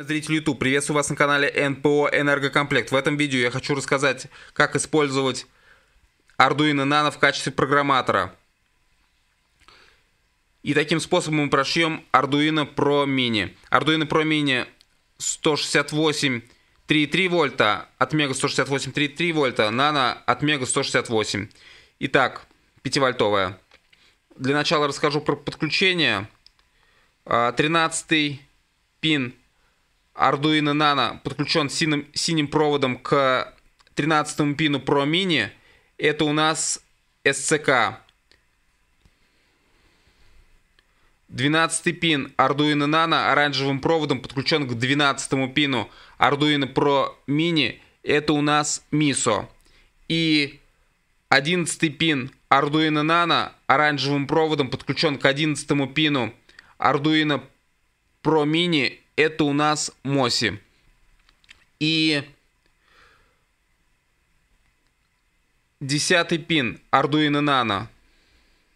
Зрители YouTube, приветствую вас на канале НПО Энергокомплект. В этом видео я хочу рассказать, как использовать Arduino Nano в качестве программатора. И таким способом мы прошьем Arduino Pro Mini. Arduino Pro Mini 168,3,3 вольта от Мега 168,3,3 вольта, Nano от Мега 168. Итак, 5-вольтовая. Для начала расскажу про подключение. 13 а, пин Arduino Nano подключен синим, синим проводом к 13 пину Pro Mini. Это у нас SCK. 12 пин Arduino Nano оранжевым проводом подключен к 12 пину Arduino Pro Mini. Это у нас MISO. И 11 пин Arduino Nano оранжевым проводом подключен к 11 пину Arduino Pro Mini это у нас Моси. И десятый пин Arduino Nano.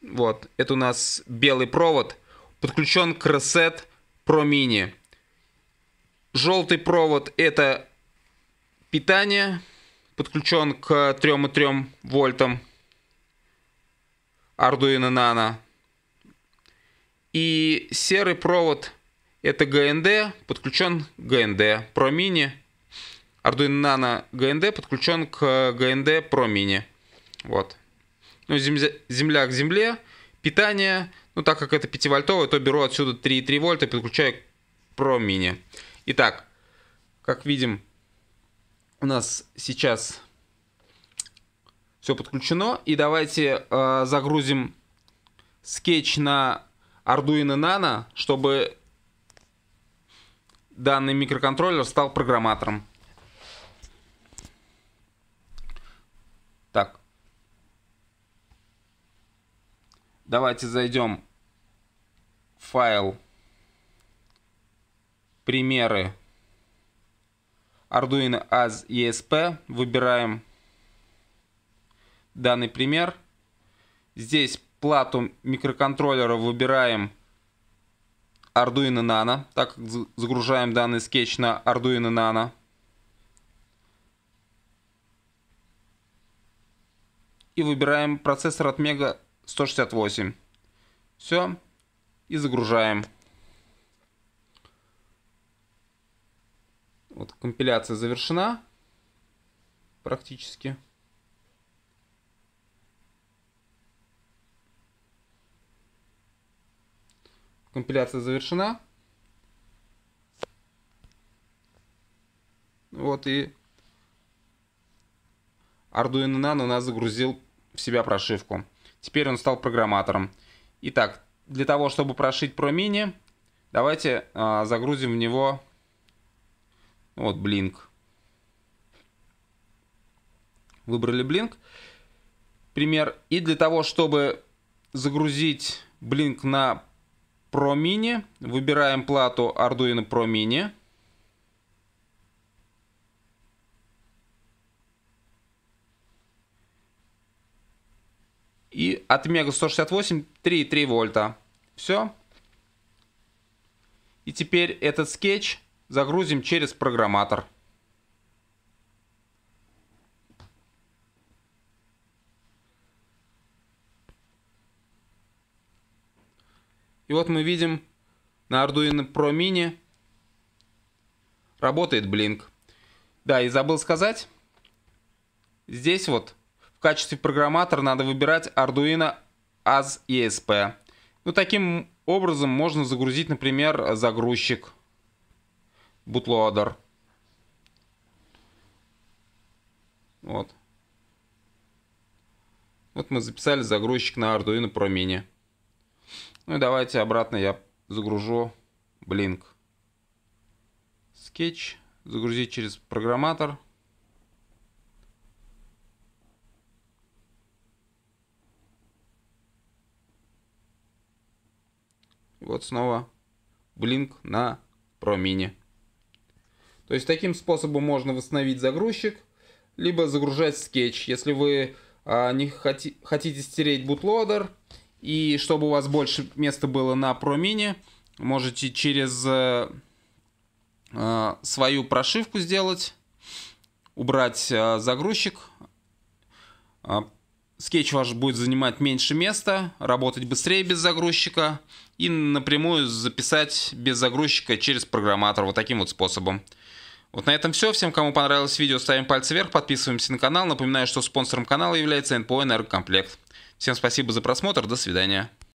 Вот, это у нас белый провод. Подключен к Reset Pro Mini. Желтый провод это питание. Подключен к 3,3 вольтам Arduino Nano. И серый провод это ГНД подключен ГНД Pro Mini. Arduino Nano ГНД подключен к ГНД Pro Mini. Вот. Ну, земля, земля к земле, питание. Ну, так как это 5-вольтовое, то беру отсюда 3,3 вольта и подключаю к Pro Mini. Итак, как видим, у нас сейчас все подключено. И давайте э, загрузим скетч на Arduino Nano, чтобы данный микроконтроллер стал программатором. Так. Давайте зайдем в файл примеры Arduino as ESP. Выбираем данный пример. Здесь плату микроконтроллера выбираем Arduino Nano, так как загружаем данный скетч на Arduino Nano. И выбираем процессор от Mega 168. Все. И загружаем. Вот компиляция завершена практически. Компиляция завершена. Вот и Arduino Nano у нас загрузил в себя прошивку. Теперь он стал программатором. Итак, для того, чтобы прошить Pro Mini, давайте а, загрузим в него вот Blink. Выбрали Blink. Пример. И для того, чтобы загрузить Blink на Pro Mini. Выбираем плату Arduino Pro Mini. И от Мега 168 3,3 вольта. Все. И теперь этот скетч загрузим через программатор. И вот мы видим на Arduino Pro Mini работает Blink. Да, и забыл сказать, здесь вот в качестве программатора надо выбирать Arduino AS ESP. Ну, таким образом можно загрузить, например, загрузчик bootloader. Вот. Вот мы записали загрузчик на Arduino Pro Mini. Ну и давайте обратно я загружу Blink. Sketch, Загрузить через программатор. вот снова Blink на Pro Mini. То есть таким способом можно восстановить загрузчик, либо загружать скетч. Если вы а, не хоти, хотите стереть бутлодер и чтобы у вас больше места было на Pro можете через э, э, свою прошивку сделать, убрать э, загрузчик. Э, скетч ваш будет занимать меньше места, работать быстрее без загрузчика и напрямую записать без загрузчика через программатор вот таким вот способом. Вот на этом все. Всем, кому понравилось видео, ставим пальцы вверх, подписываемся на канал. Напоминаю, что спонсором канала является NPO Энергокомплект. Всем спасибо за просмотр, до свидания.